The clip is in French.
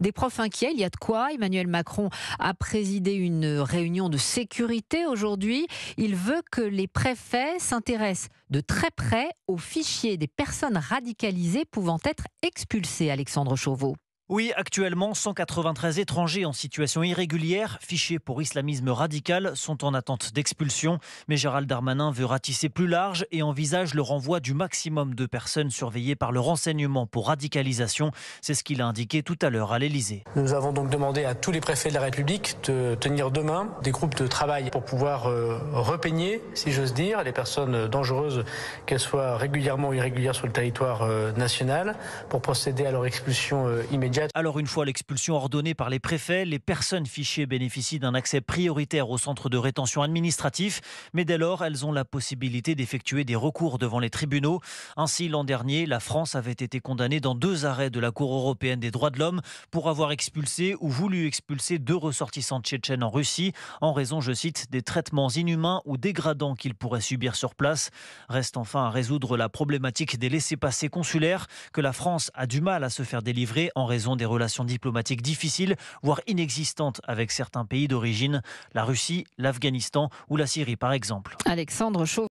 Des profs inquiets, il y a de quoi. Emmanuel Macron a présidé une réunion de sécurité aujourd'hui. Il veut que les préfets s'intéressent de très près aux fichiers des personnes radicalisées pouvant être expulsées, Alexandre Chauveau. Oui, actuellement, 193 étrangers en situation irrégulière, fichés pour islamisme radical, sont en attente d'expulsion. Mais Gérald Darmanin veut ratisser plus large et envisage le renvoi du maximum de personnes surveillées par le renseignement pour radicalisation. C'est ce qu'il a indiqué tout à l'heure à l'Elysée. Nous avons donc demandé à tous les préfets de la République de tenir demain des groupes de travail pour pouvoir euh, repeigner, si j'ose dire, les personnes dangereuses, qu'elles soient régulièrement ou irrégulières sur le territoire euh, national, pour procéder à leur expulsion euh, immédiate alors une fois l'expulsion ordonnée par les préfets, les personnes fichées bénéficient d'un accès prioritaire au centre de rétention administratif, mais dès lors, elles ont la possibilité d'effectuer des recours devant les tribunaux. Ainsi, l'an dernier, la France avait été condamnée dans deux arrêts de la Cour européenne des droits de l'homme pour avoir expulsé ou voulu expulser deux ressortissants tchétchènes en Russie en raison, je cite, des traitements inhumains ou dégradants qu'ils pourraient subir sur place. Reste enfin à résoudre la problématique des laissés-passer consulaires que la France a du mal à se faire délivrer en raison des relations diplomatiques difficiles, voire inexistantes avec certains pays d'origine, la Russie, l'Afghanistan ou la Syrie par exemple. Alexandre Chauve.